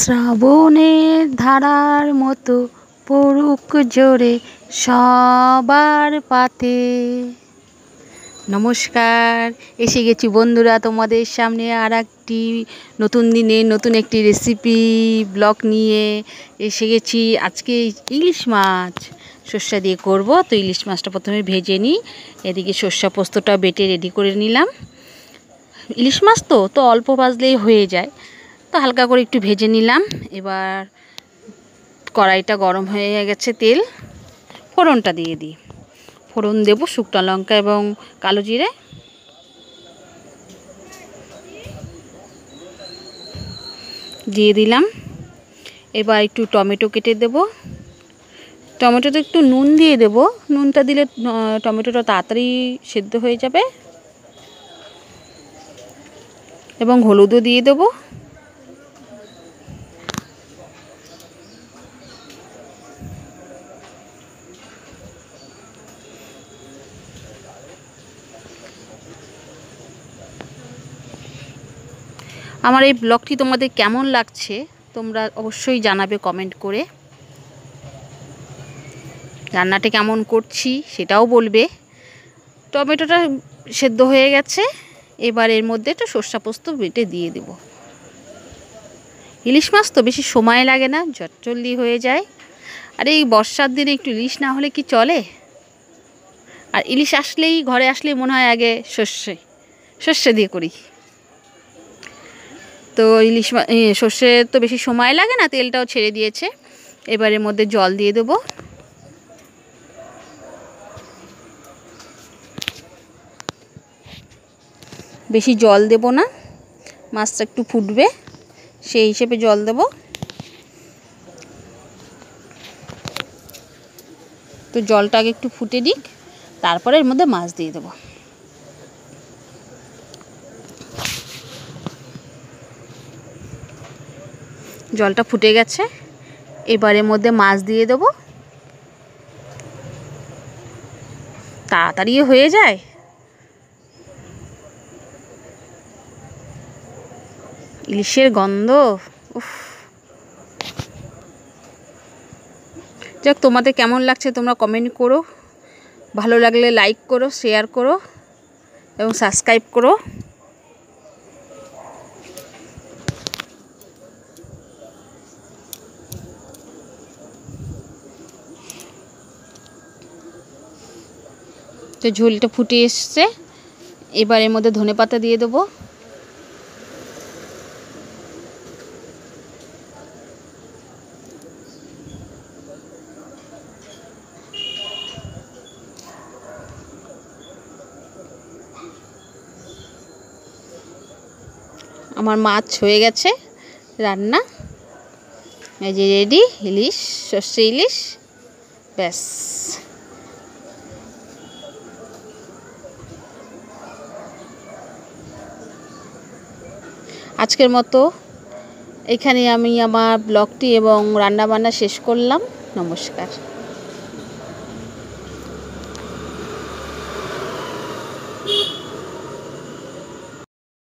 শ্রাবণের ধারার মতো পড়ুক জোরে সবার পাতে নমস্কার এসে গেছি বন্ধুরা তোমাদের সামনে আর একটি নতুন দিনে নতুন একটি রেসিপি ব্লগ নিয়ে এসে গেছি আজকে ইলিশ মাছ সর্ষা দিয়ে করব তো ইলিশ মাছটা প্রথমে ভেজে নিই এদিকে সর্ষা পোস্তটা বেটে রেডি করে নিলাম ইলিশ মাছ তো তো অল্প ভাজলেই হয়ে যায় তো হালকা করে একটু ভেজে নিলাম এবার কড়াইটা গরম হয়ে গেছে তেল ফোড়নটা দিয়ে দিই ফোড়ন দেব শুকনো লঙ্কা এবং কালো জিরে দিয়ে দিলাম এবার একটু টমেটো কেটে দেব টমেটোতে একটু নুন দিয়ে দেব নুনটা দিলে টমেটোটা তাড়াতাড়ি সেদ্ধ হয়ে যাবে এবং হলুদও দিয়ে দেবো আমার এই ব্লগটি তোমাদের কেমন লাগছে তোমরা অবশ্যই জানাবে কমেন্ট করে রান্নাটা কেমন করছি সেটাও বলবে টমেটোটা সেদ্ধ হয়ে গেছে এবার এর মধ্যে একটু সর্ষা পোস্ত বেটে দিয়ে দেব ইলিশ মাছ তো বেশি সময় লাগে না চটচল্লি হয়ে যায় আর এই বর্ষার দিনে একটু ইলিশ না হলে কি চলে আর ইলিশ আসলেই ঘরে আসলেই মনে হয় আগে সর্ষে সর্ষে দিয়ে করি তো ইলিশ সর্ষে তো বেশি সময় লাগে না তেলটাও ছেড়ে দিয়েছে এবারের মধ্যে জল দিয়ে দেবো বেশি জল দেব না মাছটা একটু ফুটবে সেই হিসেবে জল দেব তো জলটা আগে একটু ফুটে দিক তারপরে এর মধ্যে মাছ দিয়ে দেবো জলটা ফুটে গেছে এবারের মধ্যে মাছ দিয়ে দেবো তাড়াতাড়ি হয়ে যায় ইলিশের গন্ধ উফ যাক তোমাদের কেমন লাগছে তোমরা কমেন্ট করো ভালো লাগলে লাইক করো শেয়ার করো এবং সাবস্ক্রাইব করো তো ঝোলটা ফুটে এসছে এবার এর মধ্যে ধনে পাতা দিয়ে দেবো আমার মাছ হয়ে গেছে রান্না এই যে রেডি ইলিশ সর্ষে ইলিশ ব্যাস আজকের মতো এখানে আমি আমার ব্লগটি এবং রান্নাবান্না শেষ করলাম নমস্কার